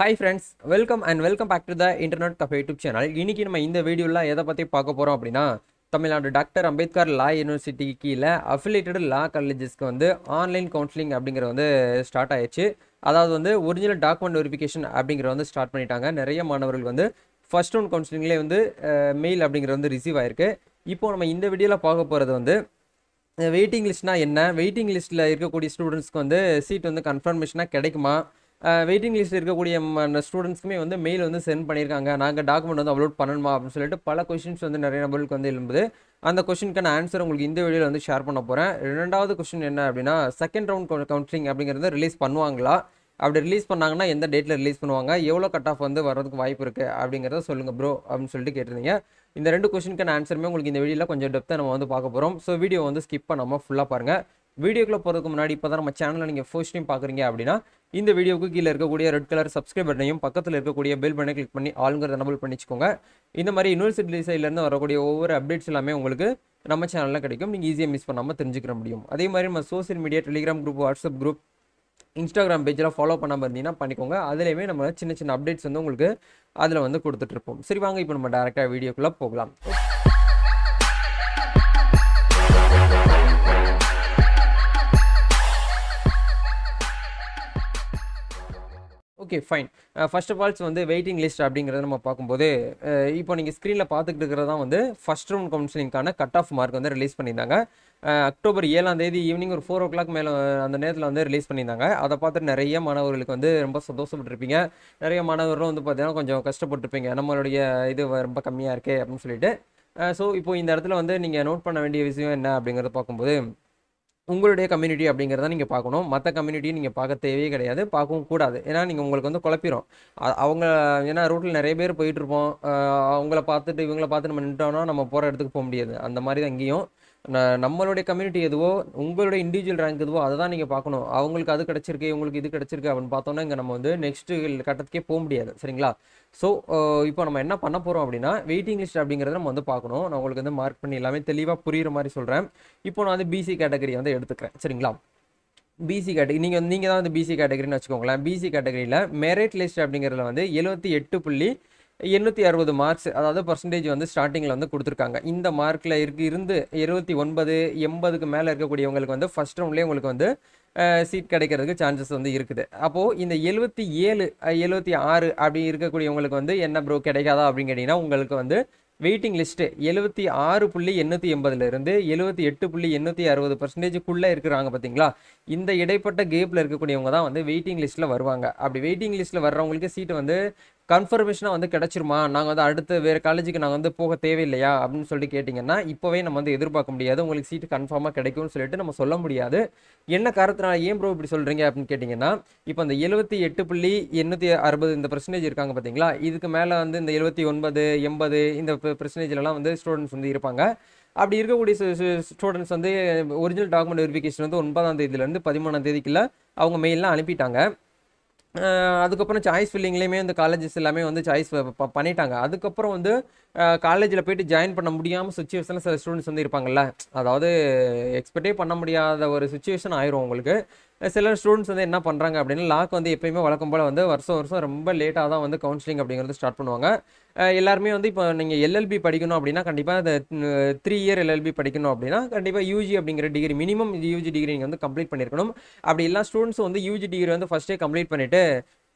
hi friends welcome and welcome back to the internet cafe YouTube channel இன்றைக்கி நம்ம இந்த வீடியோவில் எதை பற்றி பார்க்க போகிறோம் அப்படின்னா Tamil Nadu doctor Ambedkar law university கீழே அஃபிலேட்டட் லா காலேஜஸ்க்கு வந்து ஆன்லைன் கவுன்சிலிங் அப்படிங்கிற வந்து ஸ்டார்ட் ஆயிடுச்சு அதாவது வந்து ஒரிஜினல் டாக்குமெண்ட் வெரிஃபிகேஷன் அப்படிங்கிற வந்து ஸ்டார்ட் பண்ணிட்டாங்க நிறைய மாணவர்கள் வந்து ஃபஸ்ட் ரவுண்ட் கவுன்சிலிங்லேயே வந்து மெயில் அப்படிங்கிற வந்து ரிசீவ் ஆயிருக்கு இப்போது நம்ம இந்த வீடியோவில் பார்க்க போகிறது வந்து வெயிட்டிங் லிஸ்ட்னால் என்ன வெயிட்டிங் லிஸ்ட்டில் இருக்கக்கூடிய ஸ்டூடெண்ட்ஸ்க்கு வந்து சீட் வந்து கன்ஃபர்மேஷனாக கிடைக்குமா வெயிட்டிங் லிஸ்ட் இருக்கக்கூடிய ஸ்டூடெண்ட்ஸ்க்குமே வந்து மெயில் வந்து சென்ட் பண்ணியிருக்காங்க நாங்கள் டாக்குமெண்ட் வந்து அப்லோட் பண்ணணுமா அப்படின்னு சொல்லிட்டு பல கொஷின்ஸ் வந்து நிறைய நபர்களுக்கு வந்து எழும்புது அந்த கொஷினுக்கான ஆன்சர் உங்களுக்கு இந்த வீடியோவில் வந்து ஷேர் பண்ண போகிறேன் ரெண்டாவது கொஷின் என்ன அப்படின்னா செகண்ட் ரவுண்ட் கவுன்சிலிங் அப்படிங்கிறது ரிலீஸ் பண்ணுவாங்களா அப்படி ரிலீஸ் பண்ணாங்கன்னா எந்த டேட்டில் ரிலீஸ் பண்ணுவாங்க எவ்வளோ கட் ஆஃப் வந்து வரதுக்கு வாய்ப்பு இருக்குது அப்படிங்கிறத சொல்லுங்கள் ப்ரோ அப்படின்னு சொல்லிட்டு கேட்டிருந்தீங்க இந்த ரெண்டு கொஷினுக்கான ஆன்சருமே உங்களுக்கு இந்த வீடியோவில் கொஞ்சம் டெப்த்தாக நம்ம வந்து பார்க்க போகிறோம் ஸோ வீடியோ வந்து ஸ்கிப் பண்ணாமல் ஃபுல்லாக பாருங்கள் வீடியோக்குள்ளே போகிறதுக்கு முன்னாடி இப்போ தான் நம்ம சேனலில் நீங்கள் ஃபர்ஸ்ட் டைம் பார்க்குறீங்க அப்படின்னா இந்த வீடியோவுக்கு கீழே இருக்கக்கூடிய ரெட் கலர் சப்ஸ்கிரைப் பட்டனையும் பக்கத்தில் இருக்கக்கூடிய பெல் பட்டனை கிளிக் பண்ணி ஆளுங்கிறத நம்பல் பண்ணிச்சுக்கோங்க இந்த மாதிரி யூனிவர்சிட்டி டிசைட்லேருந்து வரக்கூடிய ஒவ்வொரு அப்டேட்ஸ் எல்லாமே உங்களுக்கு நம்ம சேனலில் கிடைக்கும் நீங்கள் ஈஸியாக மிஸ் பண்ணாமல் தெரிஞ்சுக்கிற முடியும் அதே மாதிரி நம்ம social media Telegram group WhatsApp group Instagram பேஜெலாம் ஃபாலோ பண்ணாமல் இருந்தீங்கன்னா பண்ணிக்கோங்க அதுலேயுமே நம்ம சின்ன சின்ன அப்டேட்ஸ் வந்து உங்களுக்கு அதில் வந்து கொடுத்துட்ருப்போம் சரி வாங்க இப்போ நம்ம டேரெக்டாக வீடியோக்குள்ளே போகலாம் okay fine first of all வந்து வெயிட்டிங் லிஸ்ட் அப்படிங்கிறத நம்ம பார்க்கும்போது uh, இப்போ நீங்கள் ஸ்க்ரீனில் பார்த்துக்கிட்டு இருக்கிறதா வந்து ஃபஸ்ட் ரவுண்ட் கவுன்சிலிங்கான கட் ஆஃப் மார்க் வந்து ரிலீஸ் பண்ணியிருந்தாங்க அக்டோபர் uh, ஏழாம் தேதி ஈவினிங் ஒரு ஃபோர் ஓ கிளாக் மேலே அந்த நேரத்தில் வந்து ரிலீஸ் பண்ணியிருந்தாங்க அதை பார்த்துட்டு நிறைய மாணவர்களுக்கு வந்து ரொம்ப சந்தோஷப்பட்டுருப்பீங்க நிறைய மாணவர்களும் வந்து பார்த்தீங்கன்னா கொஞ்சம் கஷ்டப்பட்டுருப்பீங்க நம்மளுடைய இது ரொம்ப கம்மியாக இருக்கே அப்படின்னு சொல்லிட்டு ஸோ uh, இப்போ இந்த இடத்துல வந்து நீங்கள் நோட் பண்ண வேண்டிய விஷயம் என்ன அப்படிங்கிறத பார்க்கும்போது உங்களுடைய கம்யூனிட்டி அப்படிங்கிறத நீங்கள் பார்க்கணும் மற்ற கம்யூனிட்டியும் நீங்கள் பார்க்க தேவையே கிடையாது பார்க்கவும் கூடாது ஏன்னா நீங்கள் உங்களுக்கு வந்து குழப்பிடும் அவங்க ஏன்னா ரூட்டில் நிறைய பேர் போயிட்டுருப்போம் அவங்கள பார்த்துட்டு இவங்கள பார்த்து நம்ம நின்றோன்னா நம்ம போகிற இடத்துக்கு போக முடியாது அந்த மாதிரி தான் இங்கேயும் நம்மளுடைய கம்யூனிட்டி எதுவோ உங்களுடைய இண்டிவிஜுவல் ரேங்க் எதுவோ அதை தான் நீங்கள் பார்க்கணும் அவங்களுக்கு அது கிடச்சிருக்கு உங்களுக்கு இது கிடச்சிருக்கு அப்படின்னு பார்த்தோன்னா இங்கே நம்ம வந்து நெக்ஸ்ட்டு கட்டத்துக்கே போக முடியாது சரிங்களா ஸோ இப்போ நம்ம என்ன பண்ண போகிறோம் அப்படின்னா வெயிட்டிங் லிஸ்ட் அப்படிங்கிறத நம்ம வந்து பார்க்கணும் நான் உங்களுக்கு வந்து மார்க் பண்ணி எல்லாமே தெளிவாக புரிகிற மாதிரி சொல்கிறேன் இப்போ நான் வந்து பிசி கேட்டகரி வந்து எடுத்துக்கிறேன் சரிங்களா பிசி கேட்டகரி நீங்கள் நீங்கள் தான் வந்து பிசி கேட்டகரின்னு வச்சுக்கோங்களேன் பிசி கேட்டகரியில் மெரிட் லிஸ்ட் அப்படிங்கிறதுல வந்து எழுபத்தி எட்டு புள்ளி எண்ணூற்றி அறுபது மார்க்ஸ் அதாவது பர்சன்டேஜ் வந்து ஸ்டார்டிங்கில் வந்து கொடுத்துருக்காங்க இந்த மார்க்கில் இருக்கு இருந்து இருபத்தி ஒன்பது எண்பதுக்கு மேலே இருக்கக்கூடியவங்களுக்கு வந்து ஃபஸ்ட் ரவுண்ட்லேயே உங்களுக்கு வந்து சீட் கிடைக்கிறதுக்கு சான்சஸ் வந்து இருக்குது அப்போது இந்த எழுபத்தி ஏழு எழுபத்தி ஆறு அப்படி இருக்கக்கூடியவங்களுக்கு வந்து என்ன ப்ரோ கிடைக்காதா அப்படின்னு கேட்டிங்கன்னா உங்களுக்கு வந்து வெயிட்டிங் லிஸ்ட்டு எழுபத்தி ஆறு புள்ளி எண்ணூற்றி எண்பதுலேருந்து எழுபத்தி எட்டு புள்ளி எண்ணூற்றி அறுபது பர்சன்டேஜுக்குள்ளே இருக்கிறாங்க பார்த்தீங்களா இந்த இடைப்பட்ட கேப்பில் இருக்கக்கூடியவங்க தான் வந்து வெயிட்டிங் லிஸ்ட்டில் வருவாங்க அப்படி வெயிட்டிங் லிஸ்ட்டில் வர்றவங்களுக்கு சீட்டு வந்து கன்ஃபர்மேஷனாக வந்து கிடச்சிருமா நாங்கள் வந்து அடுத்து வேறு காலேஜுக்கு நாங்கள் வந்து போக தேவையில்லையா அப்படின்னு சொல்லிட்டு கேட்டிங்கன்னா இப்போவே நம்ம வந்து எதிர்பார்க்க முடியாது உங்களுக்கு சீட்டு கன்ஃபார்மாக கிடைக்கும்னு சொல்லிட்டு நம்ம சொல்ல முடியாது என்ன காரணத்தினால ஏன் ப்ரோ இப்படி சொல்கிறீங்க அப்படின்னு கேட்டிங்கன்னா இப்போ அந்த எழுபத்தி எட்டு புள்ளி எண்ணூற்றி அறுபது இந்த பர்சன்டேஜ் இருக்காங்க பார்த்தீங்களா இதுக்கு மேலே வந்து இந்த எழுபத்தி ஒன்பது எண்பது இந்த பர்சன்டேஜ்லலாம் வந்து ஸ்டூடெண்ட்ஸ் வந்து இருப்பாங்க அப்படி இருக்கக்கூடிய ஸ்டூடெண்ட்ஸ் வந்து ஒரிஜினல் டாக்குமெண்ட் வெரிஃபிகேஷன் வந்து ஒன்பதாம் தேதியிலேருந்து பதிமூணாம் தேதிக்குள்ளே அவங்க மெயிலெலாம் அனுப்பிட்டாங்க அதுக்கப்புறம் சாய்ஸ் ஃபில்லிங்லேயுமே வந்து காலேஜஸ் எல்லாமே வந்து சாய்ஸ் பண்ணிட்டாங்க அதுக்கப்புறம் வந்து காலேஜில் போயிட்டு ஜாயின் பண்ண முடியாமல் சுச்சுவேஷனில் சில ஸ்டூடெண்ட்ஸ் வந்து இருப்பாங்கல்ல அதாவது எக்ஸ்பெக்டே பண்ண முடியாத ஒரு சுச்சுவேஷன் ஆயிரும் உங்களுக்கு சில ஸ்டூடெண்ட்ஸ் வந்து என்ன பண்ணுறாங்க அப்படின்னா லாக் வந்து எப்பயுமே வழக்கம் போல் வந்து வருஷம் வருஷம் ரொம்ப லேட்டாக தான் வந்து கவுன்சிலிங் அப்படிங்கிறது ஸ்டார்ட் பண்ணுவாங்க எல்லாருமே வந்து இப்போ நீங்கள் எல்எல்பி படிக்கணும் அப்படின்னா கண்டிப்பாக த்ரீ இயர் எல்எல்பி படிக்கணும் அப்படின்னா கண்டிப்பாக யூஜி அப்படிங்கிற டிகிரி மினிமம் யூஜி டிகிரி நீங்கள் வந்து கம்ப்ளீட் பண்ணியிருக்கணும் அப்படி எல்லா ஸ்டூடெண்ட்ஸ் வந்து யூஜி டிகிரி வந்து ஃபஸ்ட்டே கம்ப்ளீட் பண்ணிவிட்டு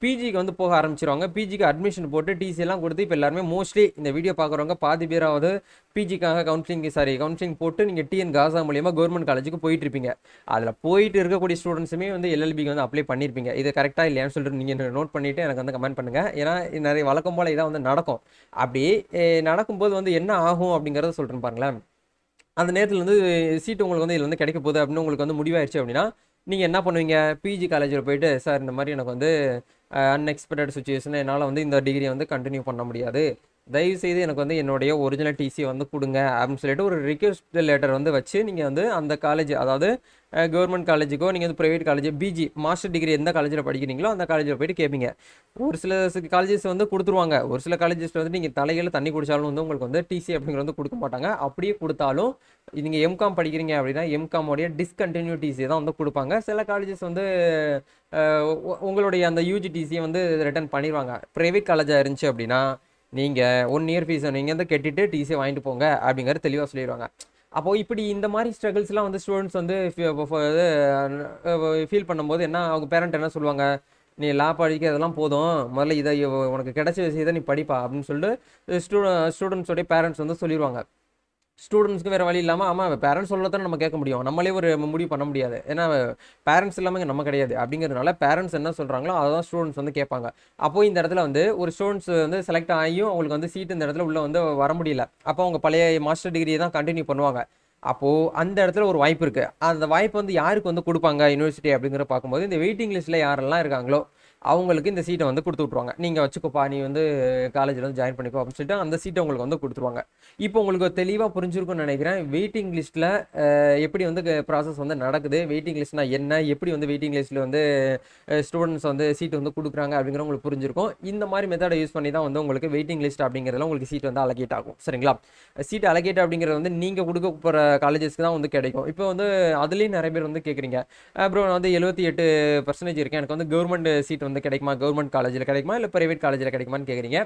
பிஜிக்கு வந்து போக ஆரம்பிச்சிருவாங்க பிஜிக்கு அட்மிஷன் போட்டு டிசி எல்லாம் கொடுத்து இப்போ எல்லாருமே மோஸ்ட்லி இந்த வீடியோ பார்க்குறவங்க பாதி பேராவது பிஜிக்காக கவுன்சிலிங் சாரி கவுன்சிலிங் போட்டு நீங்கள் டிஎன் காசா மூலியமாக கவர்மெண்ட் காலேஜுக்கு போயிட்டு இருப்பீங்க அதில் போயிட்டு இருக்கக்கூடிய ஸ்டூடெண்ட்ஸுமே வந்து எல்எல்பிக்கு வந்து அப்ளை பண்ணியிருப்பீங்க இது கரெக்டாக இல்லையான்னு சொல்லிட்டு நீங்கள் நோட் பண்ணிவிட்டு எனக்கு வந்து கமெண்ட் பண்ணுங்கள் ஏன்னா நிறைய வழக்கம் போல் இதாக வந்து நடக்கும் அப்படி நடக்கும்போது வந்து என்ன ஆகும் அப்படிங்கிறத சொல்கிறேன் பாருங்களேன் அந்த நேரத்தில் வந்து சீட்டு உங்களுக்கு வந்து இதில் வந்து கிடைக்க போகுது அப்படின்னு உங்களுக்கு வந்து முடிவாயிடுச்சு அப்படின்னா நீங்கள் என்ன பண்ணுவீங்க பிஜி காலேஜில் போயிட்டு சார் இந்த மாதிரி எனக்கு வந்து அன்எக்ஸ்பெக்டட் சுச்சுவேஷன் என்னால் வந்து இந்த டிகிரியை வந்து கண்டினியூ பண்ண முடியாது தயவுசெய்து எனக்கு வந்து என்னுடைய ஒரிஜினல் டிசி வந்து கொடுங்க அப்படின்னு சொல்லிட்டு ஒரு ரிக்வெஸ்ட் லெட்டர் வந்து வச்சு நீங்கள் வந்து அந்த காலேஜ் அதாவது கவர்மெண்ட் காலேஜுக்கோ நீங்கள் வந்து private college PG master degree எந்த காலேஜில் படிக்கிறீங்களோ அந்த காலேஜில் போயிட்டு கேட்பீங்க ஒரு சில காலேஜஸ் வந்து கொடுத்துருவாங்க ஒரு சில காலேஜஸில் வந்து நீங்கள் தலையில் தண்ணி குடித்தாலும் வந்து உங்களுக்கு வந்து டிசி அப்படிங்கிறது வந்து கொடுக்க மாட்டாங்க அப்படியே கொடுத்தாலும் நீங்கள் எம்காம் படிக்கிறீங்க அப்படின்னா எம்காமோடைய டிஸ்கண்டினியூ டிசி தான் வந்து கொடுப்பாங்க சில காலேஜஸ் வந்து உங்களுடைய அந்த யூஜி டிசியை வந்து ரிட்டர்ன் பண்ணிடுவாங்க ப்ரைவேட் காலேஜாக இருந்துச்சு அப்படின்னா நீங்கள் ஒன் இயர் ஃபீஸை நீங்கள் வந்து கெட்டிட்டு டிசி வாங்கிட்டு போங்க அப்படிங்கிற தெளிவாக சொல்லிடுவாங்க அப்போது இப்படி இந்த மாதிரி ஸ்ட்ரகிள்ஸ்லாம் வந்து ஸ்டூடெண்ட்ஸ் வந்து ஃபீல் பண்ணும்போது என்ன அவங்க பேரண்ட் என்ன சொல்லுவாங்க நீ லா படிக்க இதெல்லாம் போதும் முதல்ல இதை உனக்கு கிடைச்ச விஷயத்தை நீ படிப்பா அப்படின்னு சொல்லிட்டு ஸ்டூ ஸ்டூடெண்ட்ஸோடைய பேரண்ட்ஸ் வந்து சொல்லிடுவாங்க ஸ்டூடெண்ட்ஸ்க்கு வேறு வழி இல்லாமல் ஆமாம் பேரண்ட்ஸ் தானே நம்ம கேட்க முடியும் நம்மளே ஒரு முடிவு பண்ண முடியாது ஏன்னா பேரண்ட்ஸ் இல்லாமல் இங்கே நம்ம கிடையாது அப்படிங்கிறதுனால பேரண்ட்ஸ் என்ன சொல்கிறாங்களோ அதை தான் ஸ்டூடெண்ட்ஸ் வந்து கேட்பாங்க அப்போ இந்த இடத்துல வந்து ஒரு ஸ்டூடெண்ட்ஸ் வந்து செலக்ட் ஆகியும் அவங்களுக்கு வந்து சீட் இந்த இடத்துல உள்ளே வந்து வர முடியல அப்போ அவங்க பழைய மாஸ்டர் டிகிரியை தான் கண்டினியூ பண்ணுவாங்க அப்போது அந்த இடத்துல ஒரு வாய்ப்பு இருக்குது அந்த வாய்ப்பு வந்து யாருக்கு வந்து கொடுப்பாங்க யூனிவர்சிட்டி அப்படிங்கிற பார்க்கும்போது இந்த வெயிட்டிங் லிஸ்ட்டில் யாரெல்லாம் இருக்காங்களோ அவங்களுக்கு இந்த சீட்டை வந்து கொடுத்து விட்ருவாங்க நீங்கள் வச்சுக்கோப்பா நீ வந்து காலேஜில் வந்து ஜாயின் பண்ணிக்கோ அப்படின்னு அந்த சீட்டை உங்களுக்கு வந்து கொடுத்துருவாங்க இப்போ உங்களுக்கு தெளிவாக புரிஞ்சிருக்கும்னு நினைக்கிறேன் வெயிட்டிங் லிஸ்ட்டில் எப்படி வந்து ப்ராசஸ் வந்து நடக்குது வெயிட்டிங் லிஸ்ட்னா என்ன எப்படி வந்து வெயிட்டிங் லிஸ்ட்டில் வந்து ஸ்டூடெண்ட்ஸ் வந்து சீட்டு வந்து கொடுக்குறாங்க அப்படிங்கிற உங்களுக்கு புரிஞ்சிருக்கும் இந்த மாதிரி மெத்தடை யூஸ் பண்ணி தான் வந்து உங்களுக்கு வெயிட்டிங் லிஸ்ட் அப்படிங்கிறதுல உங்களுக்கு சீட் வந்து அலகேட் ஆகும் சரிங்களா சீட் அலகேட் அப்படிங்கிறது வந்து நீங்கள் கொடுக்க போகிற காலேஜஸ்க்கு தான் வந்து கிடைக்கும் இப்போ வந்து அதுலேயும் நிறைய பேர் வந்து கேட்குறீங்க அப்புறம் வந்து எழுபத்தி எட்டு பர்சன்டேஜ் இருக்கேன் எனக்கு வந்து கவர்மெண்ட் சீட் வந்து வந்து கிடைக்குமா கவர்மெண்ட் காலேஜில் கிடைக்குமா இல்லை ப்ரைவேட் காலேஜில் கிடைக்குமான்னு கேட்குறீங்க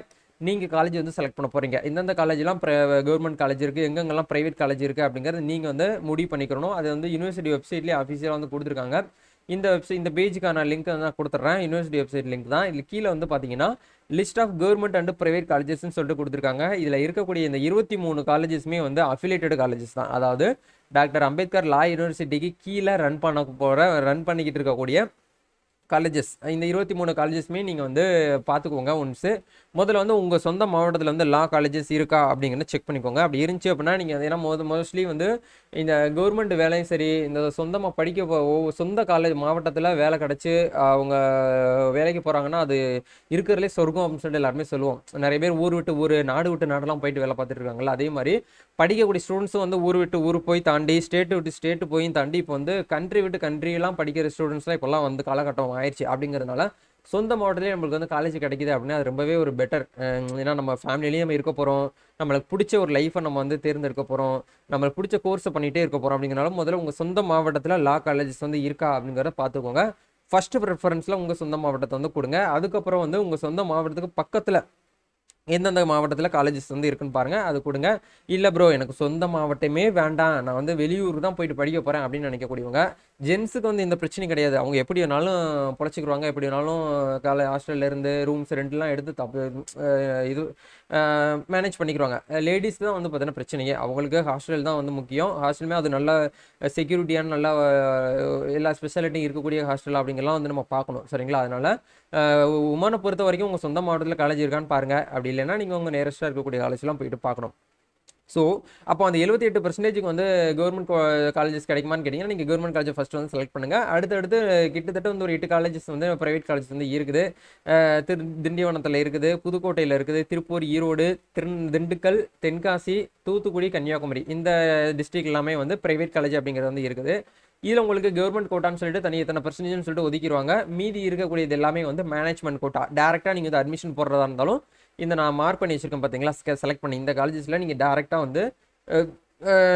நீங்கள் காலேஜ் வந்து செலக்ட் பண்ண போகிறீங்க இந்தந்த காலேஜ்லாம் கவர்மெண்ட் காலேஜ் இருக்குது எங்கெங்கெல்லாம் ப்ரைவேட் காலேஜ் இருக்குது அப்படிங்கிறது நீங்கள் வந்து முடிவு பண்ணிக்கிறணும் அது வந்து யூனிவர்சிட்டி வெப்சைட்லேயே அஃபிஷியலாக வந்து கொடுத்துருக்காங்க இந்த வெப்சைட் இந்த பேஜுக்கான லிங்க் நான் கொடுத்துட்றேன் யூனிவர்சிட்டி வெப்சைட் லிங்க் தான் இது கீழே வந்து பார்த்தீங்கன்னா list of government and private காலேஜஸ்ன்னு சொல்லிட்டு கொடுத்துருக்காங்க இதில் இருக்கக்கூடிய இந்த இருபத்தி மூணு காலேஜஸுமே வந்து அஃபிலேட்டட் காலேஜஸ் தான் அதாவது டாக்டர் அம்பேத்கர் லா யூனிவர்சிட்டிக்கு கீழே ரன் பண்ண போகிற ரன் பண்ணிக்கிட்டு இருக்கக்கூடிய காலேஜஸ் இந்த இருபத்தி மூணு காலேஜஸ்மே நீங்கள் வந்து பார்த்துக்கோங்க ஒன்ஸு முதல்ல வந்து உங்கள் சொந்த மாவட்டத்தில் வந்து லா காலேஜஸ் இருக்கா அப்படிங்கிறத செக் பண்ணிக்கோங்க அப்படி இருந்துச்சு அப்படின்னா நீங்கள் ஏன்னா மோத மோஸ்ட்லி வந்து இந்த கவர்மெண்ட் வேலையும் சரி இந்த சொந்தமாக படிக்க சொந்த காலேஜ் மாவட்டத்தில் வேலை கிடச்சி அவங்க வேலைக்கு போகிறாங்கன்னா அது இருக்கிறதுலே சொர்க்கம் அப்படின்னு சொல்லிட்டு எல்லாருமே சொல்லுவோம் நிறைய பேர் ஊர் விட்டு ஊர் நாடு விட்டு நாடெல்லாம் போயிட்டு வேலை பார்த்துட்டு இருக்காங்களா அதே மாதிரி படிக்கக்கூடிய ஸ்டூடெண்ட்ஸும் வந்து ஊர் விட்டு ஊர் போய் தாண்டி ஸ்டேட்டு விட்டு ஸ்டேட்டு போய் தாண்டி இப்போ வந்து கண்ட்ரி விட்டு கண்ட்ரியெல்லாம் படிக்கிற ஸ்டூடெண்ட்ஸ்லாம் இப்போல்லாம் வந்து காலகட்டம் ஆயிடுச்சு அப்படிங்கிறதுனால சொந்த மாவட்டத்திலே நம்மளுக்கு வந்து காலேஜ் கிடைக்குது அப்படின்னா அது ரொம்பவே ஒரு பெட்டர் ஏன்னா நம்ம ஃபேமிலிலேயே நம்ம இருக்க போகிறோம் நம்மளுக்கு பிடிச்ச ஒரு லைஃப்பை நம்ம வந்து தேர்ந்தெடுக்க போகிறோம் நம்மளுக்கு பிடிச்ச கோர்ஸை பண்ணிகிட்டே இருக்க போகிறோம் அப்படிங்கிறனால முதல்ல உங்கள் சொந்த மாவட்டத்தில் லா காலேஜஸ் வந்து இருக்கா அப்படிங்கிறத பார்த்துக்கோங்க ஃபஸ்ட்டு ப்ரிஃபரன்ஸில் உங்கள் சொந்த மாவட்டத்தை வந்து கொடுங்க அதுக்கப்புறம் வந்து உங்கள் சொந்த மாவட்டத்துக்கு பக்கத்தில் எந்தெந்த மாவட்டத்தில் காலேஜஸ் வந்து இருக்குன்னு பாருங்கள் அது கொடுங்க இல்லை ப்ரோ எனக்கு சொந்த மாவட்டமே வேண்டாம் நான் வந்து வெளியூர் தான் போயிட்டு படிக்க போகிறேன் அப்படின்னு நினைக்கக்கூடியவங்க ஜென்ஸுக்கு வந்து இந்த பிரச்சனை கிடையாது அவங்க எப்படி வேணாலும் பொழைச்சிக்கிறாங்க எப்படி வேணாலும் காலை ஹாஸ்டல்லேருந்து ரூம்ஸ் ரெண்டுலாம் எடுத்து தப்பு இது மேனேஜ் பண்ணிக்கிறாங்க லேடிஸ் தான் வந்து பார்த்தீங்கன்னா பிரச்சனையே அவங்களுக்கு ஹாஸ்டல் தான் வந்து முக்கியம் ஹாஸ்டலுமே அது நல்ல செக்யூரிட்டியான நல்லா எல்லா ஸ்பெஷாலிட்டியும் இருக்கக்கூடிய ஹாஸ்டல் அப்படிங்கலாம் வந்து நம்ம பார்க்கணும் சரிங்களா அதனால் உமானை பொறுத்த வரைக்கும் உங்கள் சொந்த மாவட்டத்தில் காலேஜ் இருக்கான்னு பாருங்கள் அப்படி இல்லைன்னா நீங்கள் உங்கள் நேரஸ்ட்டாக இருக்கக்கூடிய காலேஜ்லாம் போயிட்டு பார்க்கணும் ஸோ அப்போ அந்த எழுபத்தி எட்டு பர்சன்டேஜுக்கு வந்து கவர்மெண்ட் காலேஜஸ் கிடைக்குமான்னு கேட்டிங்கன்னா நீங்கள் கவர்மெண்ட் காலேஜ் ஃபஸ்ட் வந்து செலக்ட் பண்ணுங்கள் அடுத்தடுத்து கிட்டத்தட்ட வந்து ஒரு எட்டு காலேஜஸ் வந்து ப்ரைவேட் காலேஜ் வந்து இருக்குது திரு திண்டிவனத்தில் இருக்குது புதுக்கோட்டையில் இருக்குது திருப்பூர் ஈரோடு திரு திண்டுக்கல் தென்காசி தூத்துக்குடி கன்னியாகுமரி இந்த டிஸ்ட்ரிக் எல்லாமே வந்து ப்ரைவேட் காலேஜ் அப்படிங்கிறது வந்து இருக்குது இதில் உங்களுக்கு கவர்மெண்ட் கோட்டான்னு சொல்லிட்டு தனி எத்தனை பர்சன்டேஜ்னு சொல்லிட்டு ஒதுக்கிடுவாங்க மீதி இருக்கக்கூடியது எல்லாமே வந்து மேனேஜ்மெண்ட் கோட்டா டேரெக்டாக நீங்கள் வந்து அட்மிஷன் போடுறதா இருந்தாலும் இந்த நான் மார்க் பண்ணி வச்சுருக்கேன் பார்த்தீங்களா செலக்ட் பண்ணி இந்த காலேஜஸில் நீங்கள் டேரெக்டாக வந்து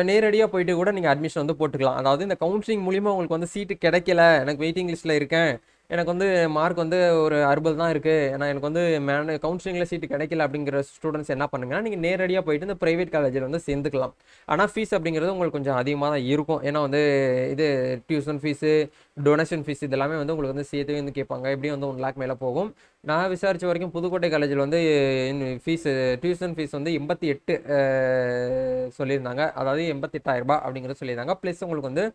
நேரடியாக போயிட்டு கூட நீங்கள் அட்மிஷன் வந்து போட்டுக்கலாம் அதாவது இந்த கவுன்சிலிங் மூலிமா உங்களுக்கு வந்து சீட்டு கிடைக்கல எனக்கு வெயிட்டிங் லிஸ்ட்டில் இருக்கேன் எனக்கு வந்து மார்க் வந்து ஒரு அறுபது தான் இருக்குது ஏன்னா எனக்கு வந்து மேன கவுன்சிலிங்கில் சீட்டு கிடைக்கல அப்படிங்கிற ஸ்டூடெண்ட்ஸ் என்ன பண்ணுங்கன்னா நீங்கள் நேரடியாக போயிட்டு இந்த ப்ரைவேட் காலேஜில் வந்து சேர்ந்துக்கலாம் ஆனால் ஃபீஸ் அப்படிங்கிறது உங்களுக்கு கொஞ்சம் அதிகமாக தான் இருக்கும் ஏன்னா வந்து இது டியூஷன் ஃபீஸு டொனேஷன் ஃபீஸ் இதெல்லாமே வந்து உங்களுக்கு வந்து சேர்த்து வந்து கேட்பாங்க எப்படியும் வந்து ஒன் லேக் மேலே போகும் நான் விசாரித்த வரைக்கும் புதுக்கோட்டை காலேஜில் வந்து ஃபீஸு டியூஷன் ஃபீஸ் வந்து எண்பத்தி எட்டு சொல்லியிருந்தாங்க அதாவது எட்டாயிரரூபா அப்படிங்கிறது சொல்லியிருந்தாங்க ப்ளஸ் உங்களுக்கு வந்து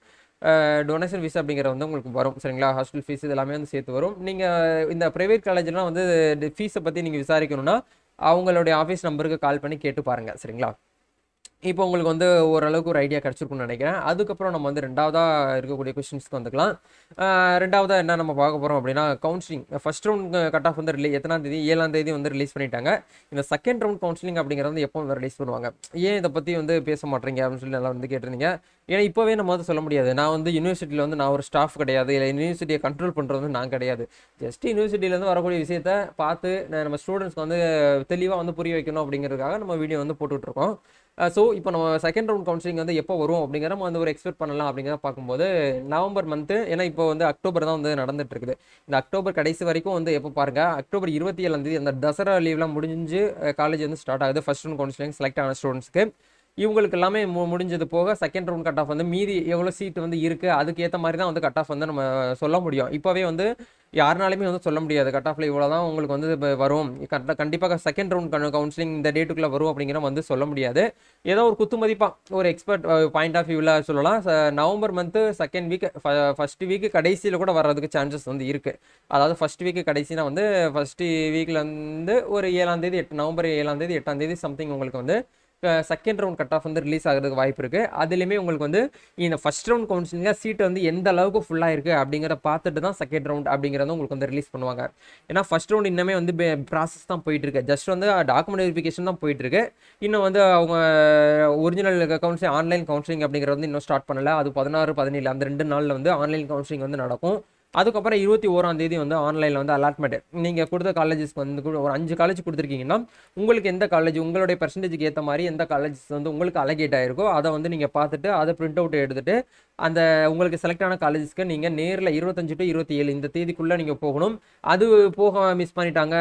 டொனேஷன் ஃபீஸ் அப்படிங்கிற வந்து உங்களுக்கு வரும் சரிங்களா ஹாஸ்டல் ஃபீஸ் இதெல்லாமே வந்து சேர்த்து வரும் நீங்கள் இந்த ப்ரைவேட் காலேஜ்லாம் வந்து ஃபீஸை பற்றி நீங்கள் விசாரிக்கணும்னா அவங்களுடைய ஆஃபீஸ் நம்பருக்கு கால் பண்ணி கேட்டு பாருங்கள் சரிங்களா இப்போ உங்களுக்கு வந்து ஓரளவுக்கு ஒரு ஐடியா கிடச்சிருக்கும்னு நினைக்கிறேன் அதுக்கப்புறம் நம்ம வந்து ரெண்டாவதாக இருக்கக்கூடிய கொஷின்ஸ்க்கு வந்துக்கலாம் ரெண்டாவதாக என்ன நம்ம பார்க்க போகிறோம் அப்படின்னா counselling first round cut off வந்து ரிலீஸ் எத்தனாம் தேதி ஏழாம் தேதி வந்து ரிலீஸ் பண்ணிட்டாங்க இந்த செகண்ட் ரவுண்ட் கவுன்சிலிங் அப்படிங்கிறது வந்து எப்போ ரிலீஸ் பண்ணுவாங்க ஏன் இதை பற்றி வந்து பேச மாட்டேறீங்க அப்படின்னு சொல்லி நல்லா வந்து கேட்டிருந்தீங்க ஏன்னா இப்போவே நம்ம வந்து சொல்ல முடியாது நான் வந்து யூனிவர்சிட்டியில் வந்து நான் ஒரு ஸ்டாஃப் கிடையாது இல்லை யூனிவர்சிட்டியை கண்ட்ரோல் பண்ணுறது வந்து நான் கிடையாது ஜஸ்ட் யூனிவர்சிட்டியிலேருந்து வரக்கூடிய விஷயத்தை பார்த்து நம்ம ஸ்டூடெண்ட்ஸ்க்கு வந்து தெளிவாக வந்து புரிய வைக்கணும் அப்படிங்கிறதுக்காக நம்ம வீடியோ வந்து போட்டுட்ருக்கோம் ஸோ இப்போ நம்ம செகண்ட் ரவுண்ட் கவுன்சிலிங் வந்து எப்போ வரும் அப்படிங்கிற நம்ம வந்து ஒரு எக்ஸ்பெக்ட் பண்ணலாம் அப்படிங்கிற பார்க்கும்போது நவம்பர் மந்த்து ஏன்னா இப்போ வந்து அக்டோபர் தான் வந்து நடந்துட்டு இருக்குது இந்த அக்டோபர் கடைசி வரைக்கும் வந்து எப்போ பாருங்க அக்டோபர் இருபத்தி ஏழாம் தேதி அந்த தசரா லீவ்லாம் முடிஞ்சு காலேஜ் வந்து ஸ்டார்ட் ஆகுது ஃபர்ஸ்ட் ரவுண்ட் கவுன்சிலிங் செலக்ட் ஆன ஸ்டூடெண்ட்ஸ்க்கு இவங்களுக்கு எல்லாமே மு முடிஞ்சது போக செகண்ட் ரவுண்ட் கட் ஆஃப் வந்து மீதி எவ்வளோ சீட் வந்து இருக்குது அதுக்கு ஏற்ற மாதிரி தான் வந்து கட் ஆஃப் வந்து நம்ம சொல்ல முடியும் இப்போவே வந்து யாருனாலுமே வந்து சொல்ல முடியாது கட் ஆஃபில் இவ்வளோ தான் உங்களுக்கு வந்து வரும் கரெக்டாக கண்டிப்பாக செகண்ட் ரவுண்ட் கவுன்சிலிங் இந்த டேட்டுக்குள்ளே வரும் அப்படிங்கிற வந்து சொல்ல முடியாது ஏதோ ஒரு குத்து மதிப்பாக ஒரு எக்ஸ்பர்ட் பாயிண்ட் ஆஃப் வியூவில் சொல்லலாம் November month second week first week கடைசியில் கூட வர்றதுக்கு சான்சஸ் வந்து இருக்குது அதாவது ஃபஸ்ட் வீக் கடைசினா வந்து ஃபஸ்ட்டு வீக்கில் வந்து ஒரு ஏழாம் தேதி எட்டு நவம்பர் ஏழாம் தேதி எட்டாம் தேதி சம்திங் உங்களுக்கு வந்து செகண்ட் ரவுண்ட் கட் ஆஃப் வந்து ரிலீஸ் ஆகிறதுக்கு வாய்ப்பு இருக்குது அதுலேயுமே உங்களுக்கு வந்து இந்த ஃபஸ்ட் ரவுண்ட் கவுன்சிலிங்காக சீட் வந்து எந்த அளவுக்கு ஃபுல்லாக இருக்குது அப்படிங்கிறத பார்த்துட்டு தான் செகண்ட் ரவுண்ட் அப்படிங்கிறத உங்களுக்கு வந்து ரிலீஸ் பண்ணுவாங்க ஏன்னா ஃபஸ்ட் ரவுண்ட் இன்னுமே வந்து ப்ராசஸ் தான் போயிட்டுருக்கு ஜஸ்ட் வந்து டாக்குமெண்ட் வெரிஃபிகேஷன் தான் போயிட்டுருக்கு இன்னும் வந்து அவங்க ஒரிஜினல் கவுன்சிலிங் ஆன்லைன் கவுன்சிலிங் அப்படிங்கிறது வந்து இன்னும் ஸ்டார்ட் பண்ணலை அது பதினாறு பதினேழு அந்த ரெண்டு நாளில் வந்து ஆன்லைன் கவுன்சிலிங் வந்து நடக்கும் அதுக்கப்புறம் இருபத்தி ஓராம் தேதி வந்து ஆன்லைனில் வந்து அலாட்மெண்ட் நீங்கள் கொடுத்த காலேஜஸ்க்கு வந்து ஒரு அஞ்சு காலேஜ் கொடுத்துருக்கீங்கன்னா உங்களுக்கு எந்த காலேஜ் உங்களுடைய பர்சன்டேஜுக்கு ஏற்ற மாதிரி எந்த காலேஜஸ் வந்து உங்களுக்கு அலகேட் ஆகிருக்கோ அதை வந்து நீங்கள் பார்த்துட்டு அதை பிரிண்ட் அவுட் எடுத்துகிட்டு அந்த உங்களுக்கு செலக்ட் ஆன காலேஜஸ்க்கு நீங்கள் நேரில் இருபத்தஞ்சு டு இருபத்தி ஏழு இந்த தேதிக்குள்ளே நீங்கள் போகணும் அது போக மிஸ் பண்ணிட்டாங்க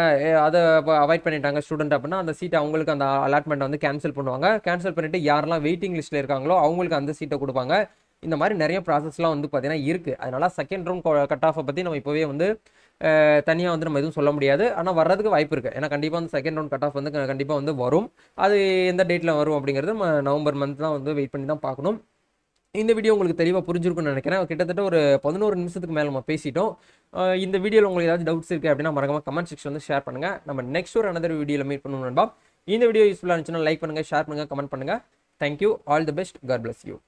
அதை அவாய்ட் பண்ணிட்டாங்க ஸ்டூடெண்ட் அப்படின்னா அந்த சீட்டை அவங்களுக்கு அந்த அலாட்மெண்ட்டை வந்து கேன்சல் பண்ணுவாங்க கேன்சல் பண்ணிவிட்டு யாரெல்லாம் வெயிட்டிங் லிஸ்ட்டில் இருக்காங்களோ அவங்களுக்கு அந்த சீட்டை கொடுப்பாங்க இந்த மாதிரி நிறைய ப்ராசஸ்லாம் வந்து பார்த்தீங்கன்னா இருக்குது அதனால் செகண்ட் ரவுண்ட் கட் ஆஃபை பற்றி நம்ம இப்போவே வந்து தனியாக வந்து நம்ம எதுவும் சொல்ல முடியாது ஆனால் வர்றதுக்கு வாய்ப்பு இருக்குது ஏன்னா கண்டிப்பாக வந்து செகண்ட் ரவுண்ட் கட் ஆஃப் வந்து கண்டிப்பாக வந்து வரும் அது எந்த டேட்டில் வரும் அப்படிங்கிறது நம்ம நவம்பர் மந்த் தான் வந்து வெயிட் பண்ணி தான் பார்க்கணும் இந்த வீடியோ உங்களுக்கு தெளிவாக புரிஞ்சிருக்குன்னு நினைக்கிறேன் கிட்டத்தட்ட ஒரு பதினோரு நிமிஷத்துக்கு மேலே நம்ம பேசிட்டோம் இந்த வீடியோவில் உங்களுக்கு ஏதாவது டவுட்ஸ் இருக்குது அப்படின்னா மறக்காம கமெண்ட் செக்ஷன் வந்து ஷேர் பண்ணுங்கள் நம்ம நெக்ஸ்ட் ஒரு அனதர் வீடியோவில் மீட் பண்ணணும் நண்பா இந்த வீடியோ யூஸ்ஃபுல்லாக இருந்துச்சுன்னா லைக் பண்ணுங்கள் ஷேர் பண்ணுங்கள் கமெண்ட் பண்ணுங்கள் thank you all the best God bless you